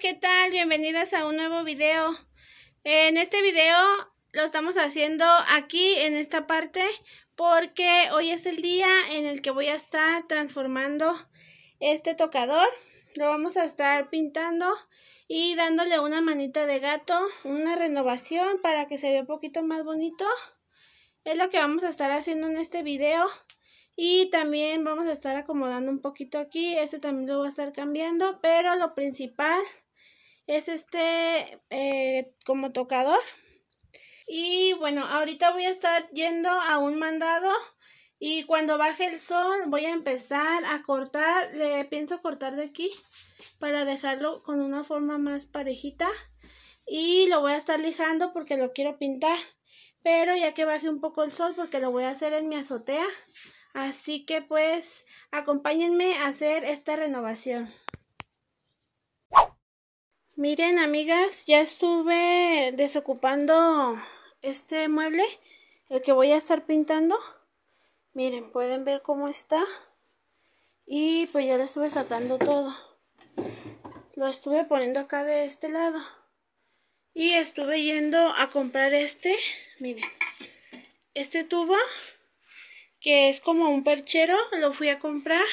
¿qué tal? Bienvenidas a un nuevo video. En este video lo estamos haciendo aquí en esta parte porque hoy es el día en el que voy a estar transformando este tocador. Lo vamos a estar pintando y dándole una manita de gato, una renovación para que se vea un poquito más bonito. Es lo que vamos a estar haciendo en este video. Y también vamos a estar acomodando un poquito aquí. Este también lo voy a estar cambiando. Pero lo principal es este eh, como tocador. Y bueno, ahorita voy a estar yendo a un mandado y cuando baje el sol voy a empezar a cortar, le pienso cortar de aquí para dejarlo con una forma más parejita y lo voy a estar lijando porque lo quiero pintar. Pero ya que baje un poco el sol porque lo voy a hacer en mi azotea. Así que pues acompáñenme a hacer esta renovación. Miren, amigas, ya estuve desocupando este mueble, el que voy a estar pintando. Miren, pueden ver cómo está. Y pues ya lo estuve sacando todo. Lo estuve poniendo acá de este lado. Y estuve yendo a comprar este, miren, este tubo, que es como un perchero, lo fui a comprar.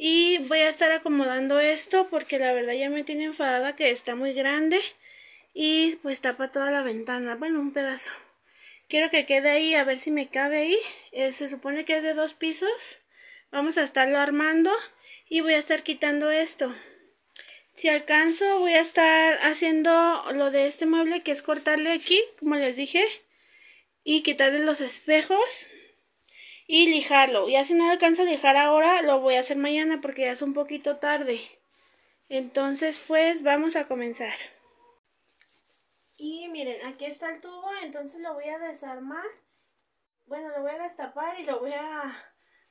Y voy a estar acomodando esto porque la verdad ya me tiene enfadada que está muy grande. Y pues tapa toda la ventana. Bueno, un pedazo. Quiero que quede ahí, a ver si me cabe ahí. Eh, se supone que es de dos pisos. Vamos a estarlo armando y voy a estar quitando esto. Si alcanzo voy a estar haciendo lo de este mueble que es cortarle aquí, como les dije. Y quitarle los espejos y lijarlo. Ya si no alcanzo a lijar ahora, lo voy a hacer mañana porque ya es un poquito tarde. Entonces, pues vamos a comenzar. Y miren, aquí está el tubo, entonces lo voy a desarmar. Bueno, lo voy a destapar y lo voy a,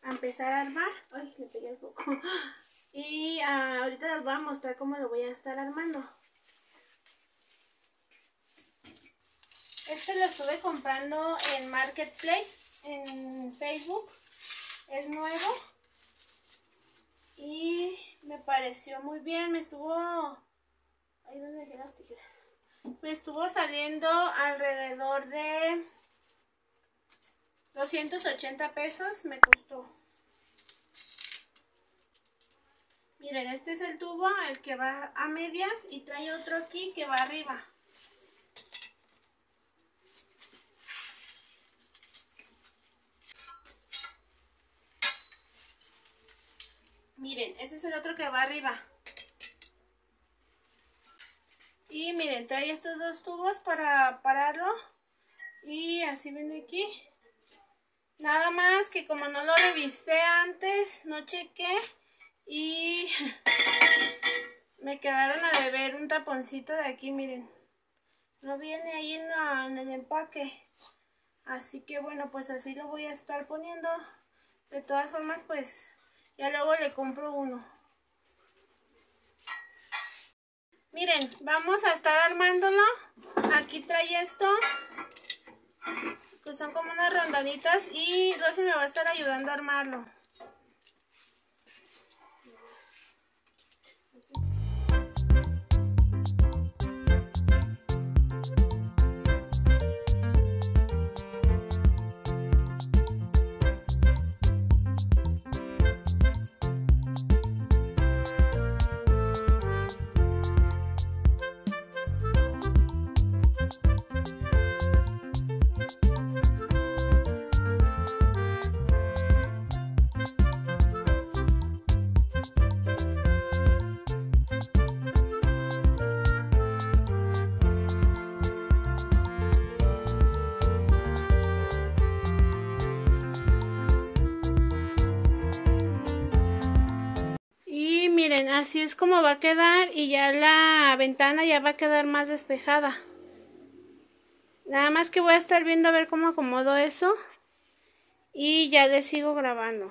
empezar a armar. Ay, le pegué el poco. Y ah, ahorita les voy a mostrar cómo lo voy a estar armando. Este lo estuve comprando en Marketplace en Facebook. Es nuevo. Y me pareció muy bien. Me estuvo. Ahí donde dejé las Me estuvo saliendo alrededor de 280 pesos. Me costó. Miren, este es el tubo, el que va a medias y trae otro aquí que va arriba. Miren, ese es el otro que va arriba. Y miren, trae estos dos tubos para pararlo. Y así viene aquí. Nada más que como no lo revisé antes, no chequé. Y me quedaron a deber un taponcito de aquí, miren. No viene ahí en el empaque. Así que bueno, pues así lo voy a estar poniendo. De todas formas, pues ya luego le compro uno. Miren, vamos a estar armándolo. Aquí trae esto. Que son como unas rondanitas. Y Rosy me va a estar ayudando a armarlo. así es como va a quedar y ya la ventana ya va a quedar más despejada. Nada más que voy a estar viendo a ver cómo acomodo eso. Y ya le sigo grabando.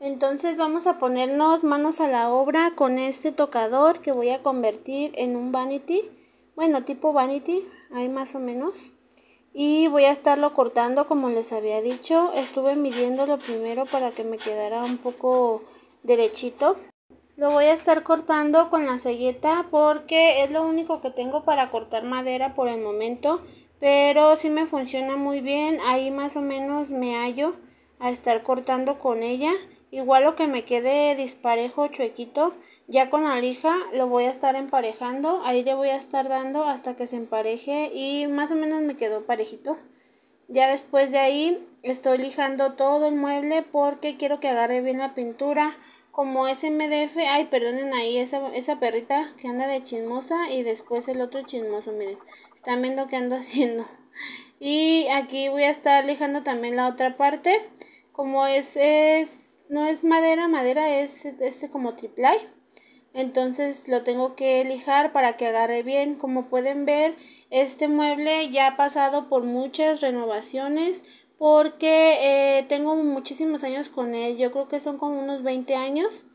Entonces vamos a ponernos manos a la obra con este tocador que voy a convertir en un vanity. Bueno, tipo vanity, ahí más o menos. Y voy a estarlo cortando como les había dicho. Estuve midiendo lo primero para que me quedara un poco derechito. Lo voy a estar cortando con la selleta porque es lo único que tengo para cortar madera por el momento. Pero si me funciona muy bien, ahí más o menos me hallo a estar cortando con ella. Igual lo que me quede disparejo, chuequito, ya con la lija lo voy a estar emparejando. Ahí le voy a estar dando hasta que se empareje y más o menos me quedó parejito. Ya después de ahí estoy lijando todo el mueble porque quiero que agarre bien la pintura. Como es MDF, ay perdonen ahí esa, perrita que anda de chismosa y después el otro chismoso, miren, están viendo que ando haciendo. Y aquí voy a estar lijando también la otra parte. Como es, es no es madera, madera es este como triplay entonces lo tengo que lijar para que agarre bien como pueden ver este mueble ya ha pasado por muchas renovaciones porque eh, tengo muchísimos años con él yo creo que son como unos 20 años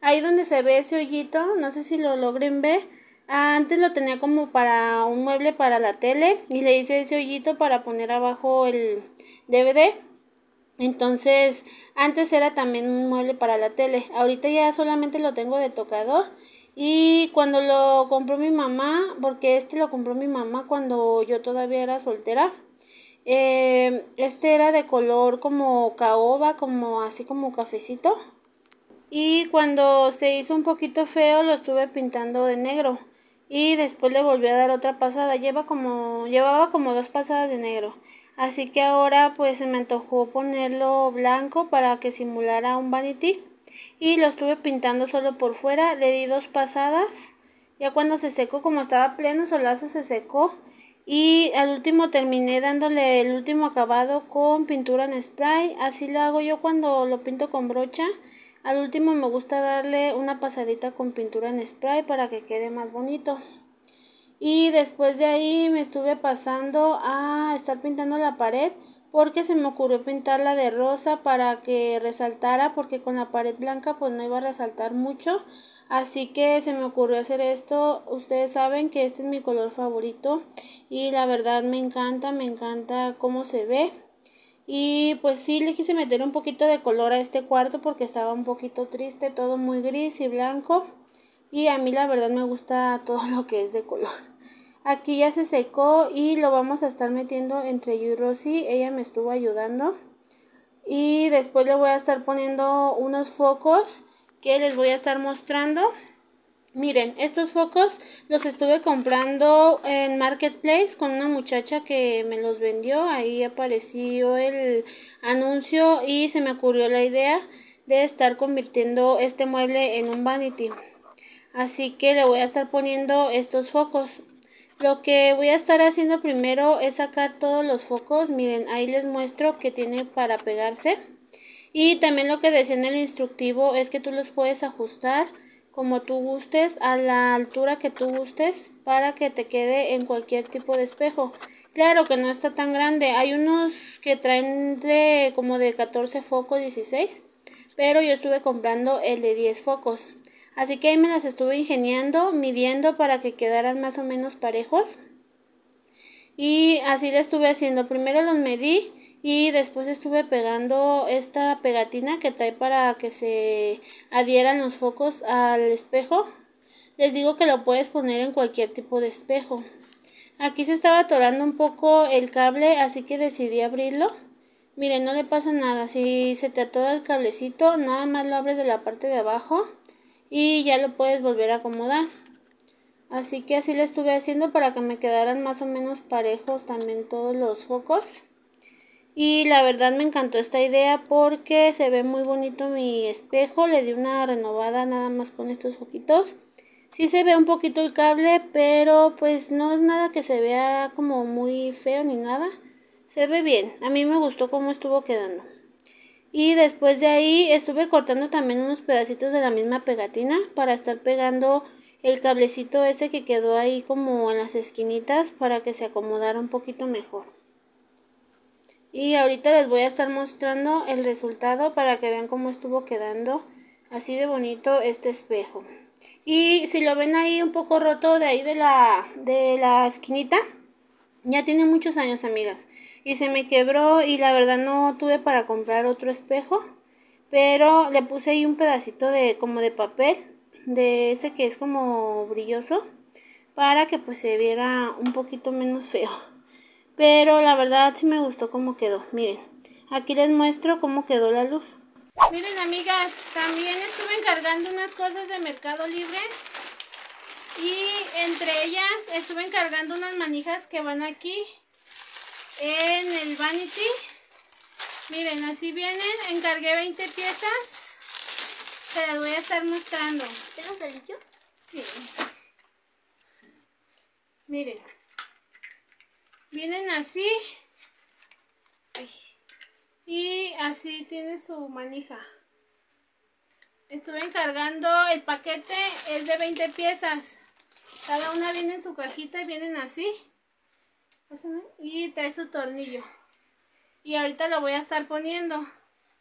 ahí donde se ve ese hoyito no sé si lo logren ver antes lo tenía como para un mueble para la tele y le hice ese hoyito para poner abajo el DVD entonces, antes era también un mueble para la tele. Ahorita ya solamente lo tengo de tocador. Y cuando lo compró mi mamá, porque este lo compró mi mamá cuando yo todavía era soltera. Eh, este era de color como caoba, como así como cafecito. Y cuando se hizo un poquito feo, lo estuve pintando de negro. Y después le volví a dar otra pasada. Lleva como, llevaba como dos pasadas de negro. Así que ahora pues se me antojó ponerlo blanco para que simulara un vanity. Y lo estuve pintando solo por fuera, le di dos pasadas. Ya cuando se secó, como estaba pleno solazo, se secó. Y al último terminé dándole el último acabado con pintura en spray. Así lo hago yo cuando lo pinto con brocha. Al último me gusta darle una pasadita con pintura en spray para que quede más bonito. Y después de ahí me estuve pasando a estar pintando la pared porque se me ocurrió pintarla de rosa para que resaltara porque con la pared blanca pues no iba a resaltar mucho así que se me ocurrió hacer esto ustedes saben que este es mi color favorito y la verdad me encanta me encanta cómo se ve y pues sí le quise meter un poquito de color a este cuarto porque estaba un poquito triste todo muy gris y blanco y a mí la verdad me gusta todo lo que es de color. Aquí ya se secó y lo vamos a estar metiendo entre yo y Rosy. Ella me estuvo ayudando. Y después le voy a estar poniendo unos focos que les voy a estar mostrando. Miren, estos focos los estuve comprando en Marketplace con una muchacha que me los vendió. Ahí apareció el anuncio y se me ocurrió la idea de estar convirtiendo este mueble en un vanity así que le voy a estar poniendo estos focos lo que voy a estar haciendo primero es sacar todos los focos miren ahí les muestro que tiene para pegarse y también lo que decía en el instructivo es que tú los puedes ajustar como tú gustes a la altura que tú gustes para que te quede en cualquier tipo de espejo claro que no está tan grande hay unos que traen de como de 14 focos 16 pero yo estuve comprando el de 10 focos Así que ahí me las estuve ingeniando, midiendo para que quedaran más o menos parejos. Y así lo estuve haciendo. Primero los medí y después estuve pegando esta pegatina que trae para que se adhieran los focos al espejo. Les digo que lo puedes poner en cualquier tipo de espejo. Aquí se estaba atorando un poco el cable, así que decidí abrirlo. Miren, no le pasa nada. Si se te atora el cablecito, nada más lo abres de la parte de abajo y ya lo puedes volver a acomodar así que así lo estuve haciendo para que me quedaran más o menos parejos también todos los focos y la verdad me encantó esta idea porque se ve muy bonito mi espejo le di una renovada nada más con estos foquitos sí se ve un poquito el cable pero pues no es nada que se vea como muy feo ni nada se ve bien a mí me gustó cómo estuvo quedando y después de ahí estuve cortando también unos pedacitos de la misma pegatina para estar pegando el cablecito ese que quedó ahí como en las esquinitas para que se acomodara un poquito mejor. Y ahorita les voy a estar mostrando el resultado para que vean cómo estuvo quedando así de bonito este espejo. Y si lo ven ahí un poco roto de ahí de la, de la esquinita, ya tiene muchos años amigas y se me quebró y la verdad no tuve para comprar otro espejo, pero le puse ahí un pedacito de como de papel, de ese que es como brilloso, para que pues se viera un poquito menos feo. Pero la verdad sí me gustó cómo quedó, miren. Aquí les muestro cómo quedó la luz. Miren amigas, también estuve encargando unas cosas de Mercado Libre y entre ellas estuve encargando unas manijas que van aquí en el Vanity. Miren, así vienen. Encargué 20 piezas. Se las voy a estar mostrando. Sí. Miren. Vienen así. Y así tiene su manija. Estuve encargando el paquete. Es de 20 piezas. Cada una viene en su cajita y vienen así. Y trae su tornillo. Y ahorita lo voy a estar poniendo.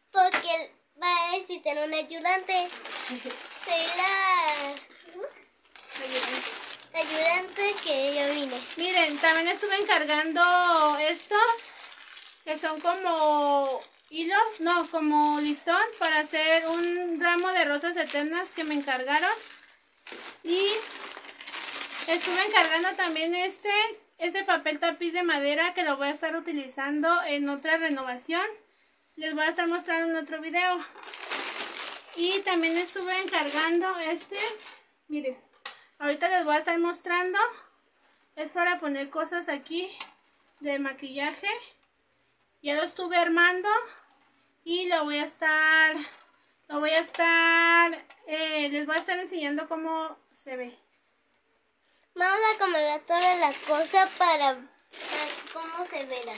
Porque va a necesitar un ayudante. Soy la... Ayudante. Ayudante que yo vine. Miren, también estuve encargando estos. Que son como hilos, no, como listón para hacer un ramo de rosas eternas que me encargaron. Y estuve encargando también este este papel tapiz de madera que lo voy a estar utilizando en otra renovación. Les voy a estar mostrando en otro video. Y también estuve encargando este. Miren, ahorita les voy a estar mostrando. Es para poner cosas aquí de maquillaje. Ya lo estuve armando. Y lo voy a estar... Lo voy a estar... Eh, les voy a estar enseñando cómo se ve. Vamos a acomodar toda la cosa para ver cómo se verá.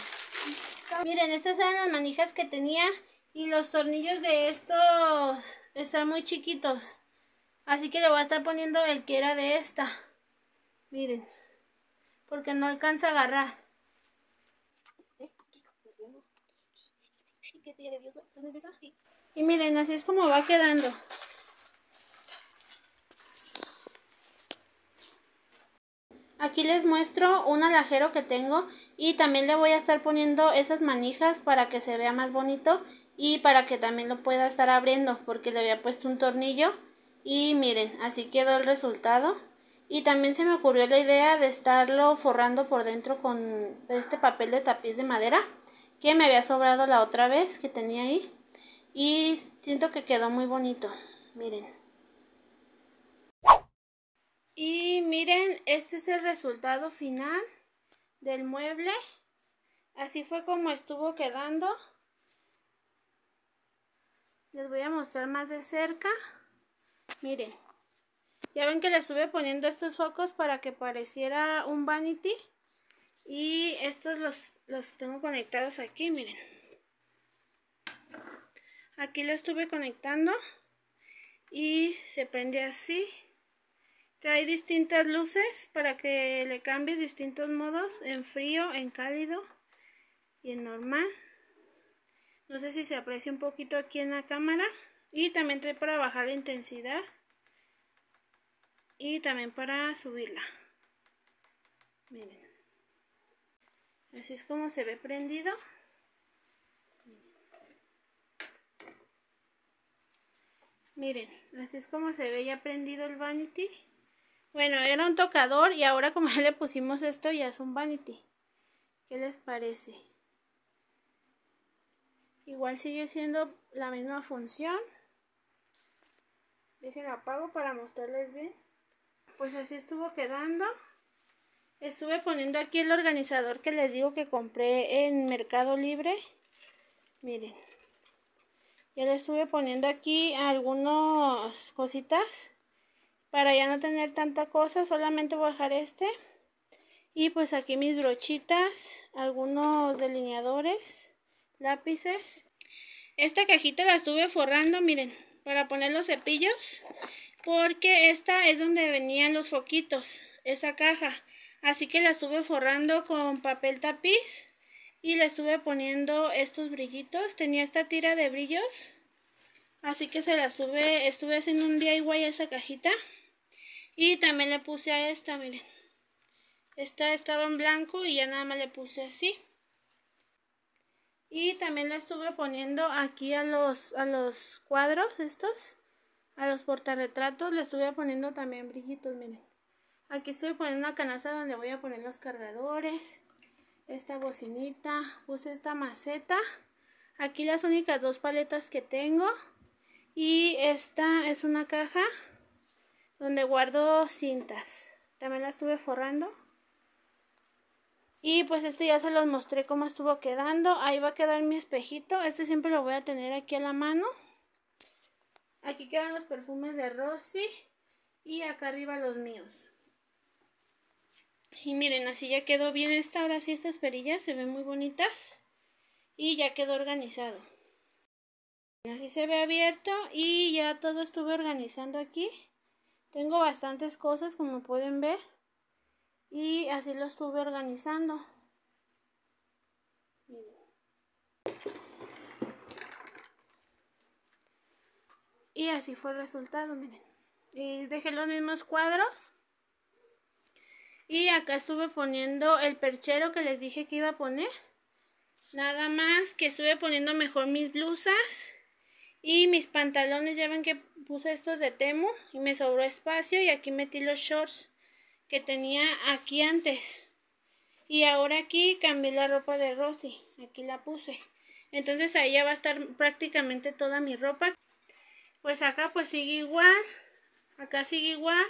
Miren, estas eran las manijas que tenía y los tornillos de estos están muy chiquitos. Así que le voy a estar poniendo el que era de esta. Miren, porque no alcanza a agarrar. Y miren, así es como va quedando. aquí les muestro un alajero que tengo y también le voy a estar poniendo esas manijas para que se vea más bonito y para que también lo pueda estar abriendo porque le había puesto un tornillo y miren así quedó el resultado y también se me ocurrió la idea de estarlo forrando por dentro con este papel de tapiz de madera que me había sobrado la otra vez que tenía ahí y siento que quedó muy bonito miren y miren, este es el resultado final del mueble. Así fue como estuvo quedando. Les voy a mostrar más de cerca. Miren. Ya ven que le estuve poniendo estos focos para que pareciera un vanity. Y estos los, los tengo conectados aquí, miren. Aquí lo estuve conectando. Y se prende así. Trae distintas luces para que le cambies distintos modos, en frío, en cálido y en normal. No sé si se aprecia un poquito aquí en la cámara. Y también trae para bajar la intensidad. Y también para subirla. Miren. Así es como se ve prendido. Miren, así es como se ve ya prendido el vanity. Bueno, era un tocador y ahora como ya le pusimos esto ya es un vanity. ¿Qué les parece? Igual sigue siendo la misma función. Dejen apago para mostrarles bien. Pues así estuvo quedando. Estuve poniendo aquí el organizador que les digo que compré en Mercado Libre. Miren. Ya le estuve poniendo aquí algunas cositas para ya no tener tanta cosa solamente voy a dejar este y pues aquí mis brochitas algunos delineadores lápices esta cajita la estuve forrando miren para poner los cepillos porque esta es donde venían los foquitos esa caja así que la estuve forrando con papel tapiz y le estuve poniendo estos brillitos tenía esta tira de brillos así que se la sube estuve haciendo un DIY a esa cajita y también le puse a esta, miren. Esta estaba en blanco y ya nada más le puse así. Y también la estuve poniendo aquí a los, a los cuadros estos, a los portarretratos, le estuve poniendo también brillitos, miren. Aquí estuve poniendo una canasta donde voy a poner los cargadores, esta bocinita, puse esta maceta. Aquí las únicas dos paletas que tengo. Y esta es una caja donde guardo cintas. También la estuve forrando. Y pues este ya se los mostré cómo estuvo quedando. Ahí va a quedar mi espejito. Este siempre lo voy a tener aquí a la mano. Aquí quedan los perfumes de Rosy. Y acá arriba los míos. Y miren, así ya quedó bien esta. Ahora sí estas perillas se ven muy bonitas. Y ya quedó organizado. Así se ve abierto y ya todo estuve organizando aquí. Tengo bastantes cosas como pueden ver y así lo estuve organizando. Y así fue el resultado, miren. Y eh, dejé los mismos cuadros. Y acá estuve poniendo el perchero que les dije que iba a poner. Nada más que estuve poniendo mejor mis blusas. Y mis pantalones, ya ven que puse estos de Temu y me sobró espacio y aquí metí los shorts que tenía aquí antes. Y ahora aquí cambié la ropa de Rosy, aquí la puse. Entonces ahí ya va a estar prácticamente toda mi ropa. Pues acá pues sigue igual, acá sigue igual,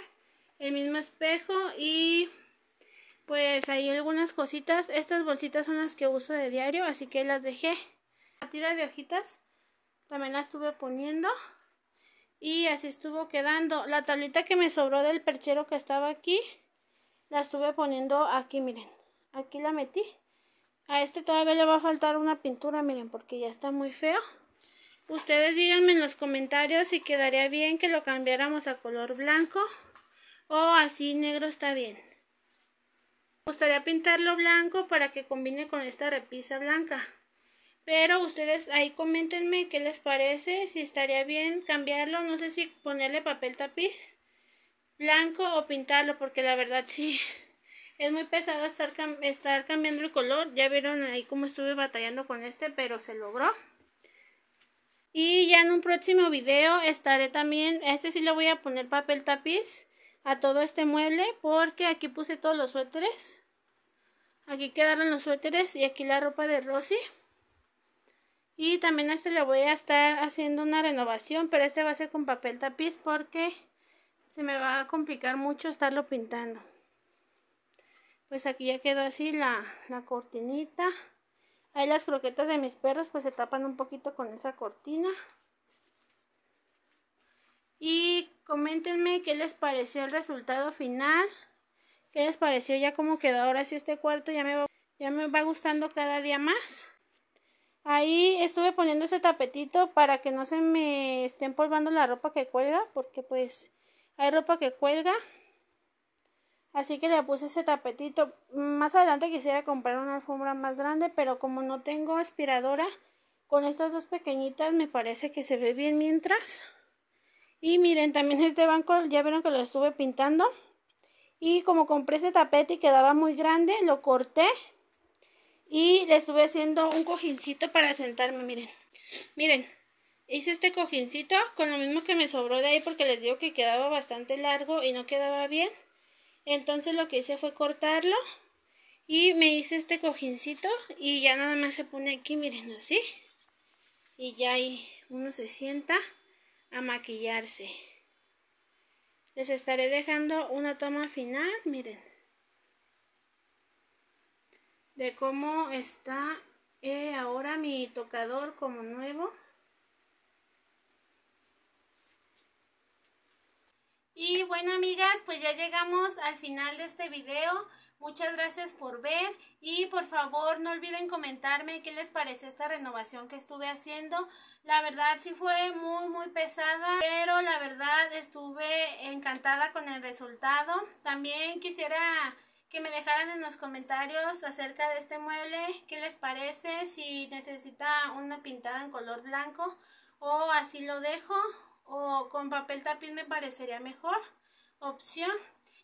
el mismo espejo y pues hay algunas cositas. Estas bolsitas son las que uso de diario, así que las dejé. La tira de hojitas también la estuve poniendo y así estuvo quedando la tablita que me sobró del perchero que estaba aquí la estuve poniendo aquí miren aquí la metí a este todavía le va a faltar una pintura miren porque ya está muy feo ustedes díganme en los comentarios si quedaría bien que lo cambiáramos a color blanco o así negro está bien me gustaría pintarlo blanco para que combine con esta repisa blanca pero ustedes ahí coméntenme qué les parece, si estaría bien cambiarlo, no sé si ponerle papel tapiz blanco o pintarlo, porque la verdad sí, es muy pesado estar, estar cambiando el color. Ya vieron ahí cómo estuve batallando con este, pero se logró. Y ya en un próximo video estaré también, este sí le voy a poner papel tapiz a todo este mueble porque aquí puse todos los suéteres. Aquí quedaron los suéteres y aquí la ropa de Rosy. Y también este le voy a estar haciendo una renovación, pero este va a ser con papel tapiz porque se me va a complicar mucho estarlo pintando. Pues aquí ya quedó así la, la cortinita. Ahí las croquetas de mis perros pues se tapan un poquito con esa cortina. Y coméntenme qué les pareció el resultado final. ¿Qué les pareció ya cómo quedó ahora sí este cuarto? Ya ya me va gustando cada día más. Ahí estuve poniendo ese tapetito para que no se me esté polvando la ropa que cuelga, porque pues hay ropa que cuelga. Así que le puse ese tapetito. Más adelante quisiera comprar una alfombra más grande, pero como no tengo aspiradora, con estas dos pequeñitas me parece que se ve bien mientras. Y miren, también este banco ya vieron que lo estuve pintando. Y como compré ese tapete y quedaba muy grande, lo corté y le estuve haciendo un cojincito para sentarme, miren. Miren, hice este cojincito con lo mismo que me sobró de ahí porque les digo que quedaba bastante largo y no quedaba bien. Entonces lo que hice fue cortarlo y me hice este cojincito y ya nada más se pone aquí, miren así. Y ya ahí uno se sienta a maquillarse. Les estaré dejando una toma final, miren de cómo está eh, ahora mi tocador como nuevo. Y bueno amigas, pues ya llegamos al final de este video. Muchas gracias por ver y por favor no olviden comentarme qué les pareció esta renovación que estuve haciendo. La verdad sí fue muy muy pesada, pero la verdad estuve encantada con el resultado. También quisiera que me dejaran en los comentarios acerca de este mueble, qué les parece, si necesita una pintada en color blanco o así lo dejo o con papel tapiz me parecería mejor opción.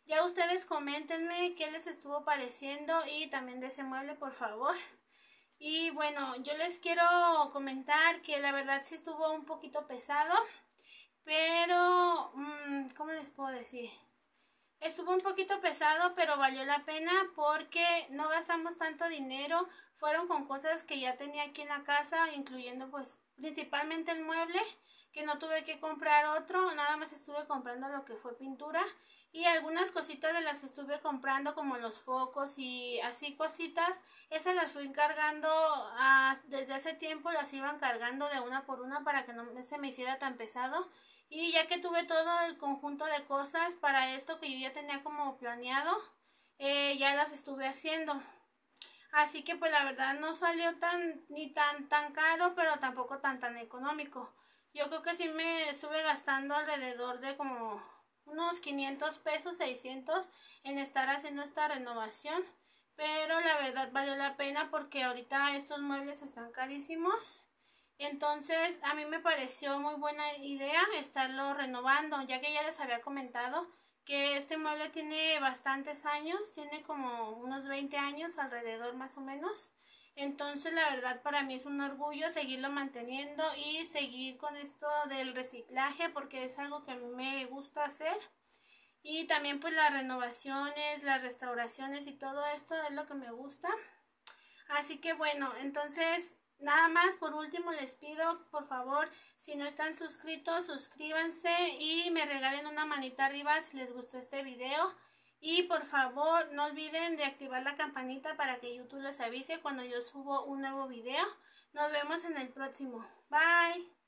Ya ustedes coméntenme qué les estuvo pareciendo y también de ese mueble por favor. Y bueno, yo les quiero comentar que la verdad sí estuvo un poquito pesado, pero mm, ¿cómo les puedo decir? Estuvo un poquito pesado, pero valió la pena porque no gastamos tanto dinero. Fueron con cosas que ya tenía aquí en la casa, incluyendo pues principalmente el mueble que no tuve que comprar otro, nada más estuve comprando lo que fue pintura y algunas cositas de las que estuve comprando como los focos y así cositas, esas las fui encargando, ah, desde hace tiempo, las iban cargando de una por una para que no se me hiciera tan pesado y ya que tuve todo el conjunto de cosas para esto que yo ya tenía como planeado, eh, ya las estuve haciendo. Así que pues la verdad no salió tan ni tan tan caro, pero tampoco tan tan económico yo creo que sí me estuve gastando alrededor de como unos 500 pesos, 600 en estar haciendo esta renovación. Pero la verdad valió la pena porque ahorita estos muebles están carísimos. Entonces a mí me pareció muy buena idea estarlo renovando, ya que ya les había comentado que este mueble tiene bastantes años, tiene como unos 20 años alrededor más o menos. Entonces, la verdad, para mí es un orgullo seguirlo manteniendo y seguir con esto del reciclaje porque es algo que me gusta hacer. Y también pues las renovaciones, las restauraciones y todo esto es lo que me gusta. Así que bueno, entonces nada más por último les pido por favor si no están suscritos suscríbanse y me regalen una manita arriba si les gustó este video. Y por favor no olviden de activar la campanita para que YouTube les avise cuando yo subo un nuevo video. Nos vemos en el próximo. Bye.